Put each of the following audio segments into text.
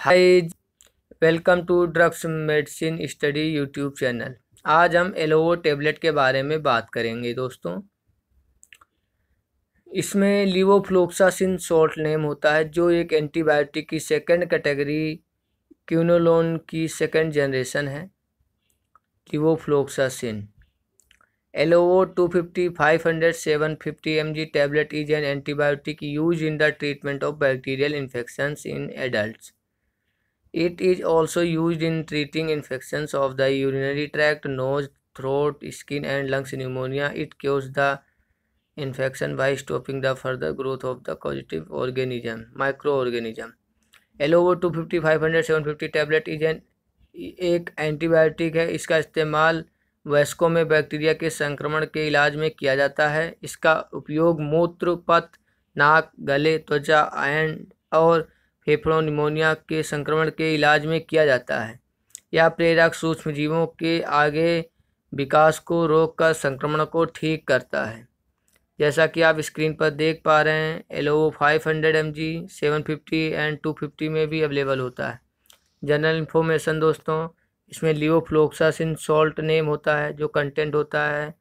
Hi welcome to drugs medicine study YouTube channel आज हम एलोवो tablet के बारे में बात करेंगे दोस्तों इसमें लिवोफ्लोक्सासिन शॉर्ट नेम होता है जो एक एंटीबायोटिक की सेकेंड कैटेगरी क्यूनोलोन की सेकेंड जनरेशन है levofloxacin Alevo two fifty five hundred seven fifty M G tablet is an antibiotic use in the treatment of bacterial infections in adult It is also used in treating infections of the urinary tract, nose, throat, skin and lungs pneumonia. It cures the infection by stopping the further growth of the causative organism, microorganism. Alevo two fifty five hundred seven fifty tablet is an एक antibiotic है इसका इस्तेमाल वयस्कों में bacteria के संक्रमण के इलाज में किया जाता है इसका उपयोग मूत्र पथ नाक गले त्वचा आयन और फेफड़ों निमोनिया के संक्रमण के इलाज में किया जाता है यह प्रेरक सूक्ष्म जीवों के आगे विकास को रोककर संक्रमण को ठीक करता है जैसा कि आप स्क्रीन पर देख पा रहे हैं Alevo five hundred M G seven fifty and two fifty में भी अवेलेबल होता है जनरल इन्फॉर्मेशन दोस्तों इसमें लियोफ्लोक्सासिन सॉल्ट नेम होता है जो कंटेंट होता है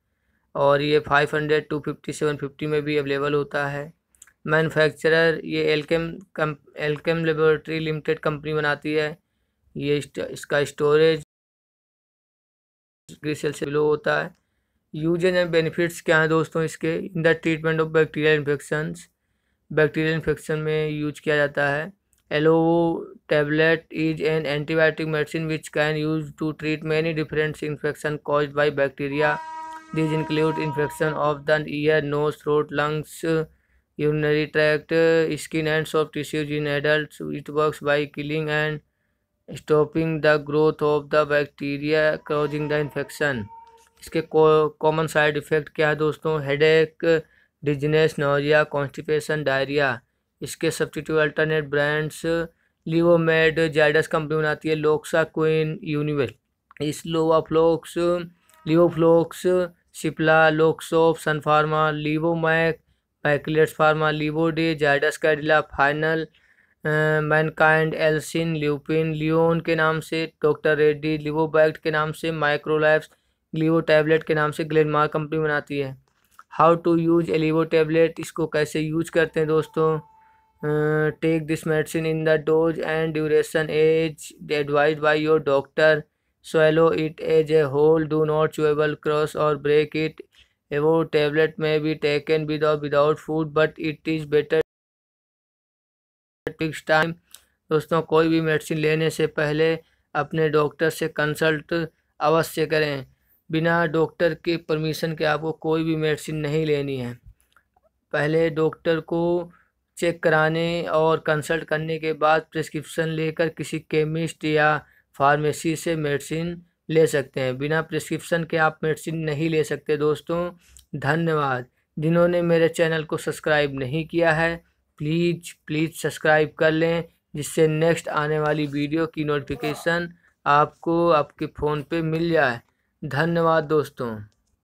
और ये five hundred to fifty seven fifty में भी अवेलेबल होता है मैन्युफैक्चरर ये एल्केम कम एलकेम लेबोरेटरी लिमिटेड कंपनी बनाती है ये इसका स्टोरेज ग्रीसेल से लो होता है यूजेज एंड बेनिफिट्स क्या हैं दोस्तों इसके in the treatment of bacterial infection bacterial infection में यूज किया जाता है Alevo tablet is an antibiotic medicine which can use to treat many different infection cause by bacteria these include infection of the ear nose throat lungs urinary tract uh, skin and soft tissues in adults it works by killing and stopping the growth of the bacteria causing the infection इसके common side effect क्या है दोस्तों headache dizziness नोरिया constipation diarrhoea इसके substitute alternate brands Levomed Zydus company बनाती है Loxaquin Univel इसलोवा फ्लोक्स लिवोफ्लोक्स सिप्ला लोक्सोफ सनफार्मा लिवोमैक पैकलेट्स फार्मा लिबोडी जाइडस कैडिला फाइनल मैनकाइंड एल्सिन ल्यूपिन लियोन के नाम से डॉक्टर रेड्डी लिवोबैक्ट के नाम से माइक्रोलाइफ्स लिवो टैबलेट के नाम से ग्लेनमार्क कंपनी बनाती है how to use Alevo tablet इसको कैसे यूज करते हैं दोस्तों take this medicine in the dose and duration as advise by your doctor swallow it as a whole do not chewable crush और break it Alevo tablet may be taken with without food but it is better टिक्स time दोस्तों कोई भी medicine लेने से पहले अपने doctor से कंसल्ट अवश्य करें बिना डॉक्टर के परमिशन के आपको कोई भी मेडिसिन नहीं लेनी है पहले डॉक्टर को चेक कराने और कंसल्ट करने के बाद प्रिस्क्रिप्शन लेकर किसी केमिस्ट या फार्मेसी से मेडिसिन ले सकते हैं बिना प्रिस्क्रिप्शन के आप मेडिसिन नहीं ले सकते दोस्तों धन्यवाद जिन्होंने मेरे चैनल को सब्सक्राइब नहीं किया है प्लीज़ प्लीज़ सब्सक्राइब कर लें जिससे नेक्स्ट आने वाली वीडियो की नोटिफिकेशन आपको आपके फ़ोन पे मिल जाए धन्यवाद दोस्तों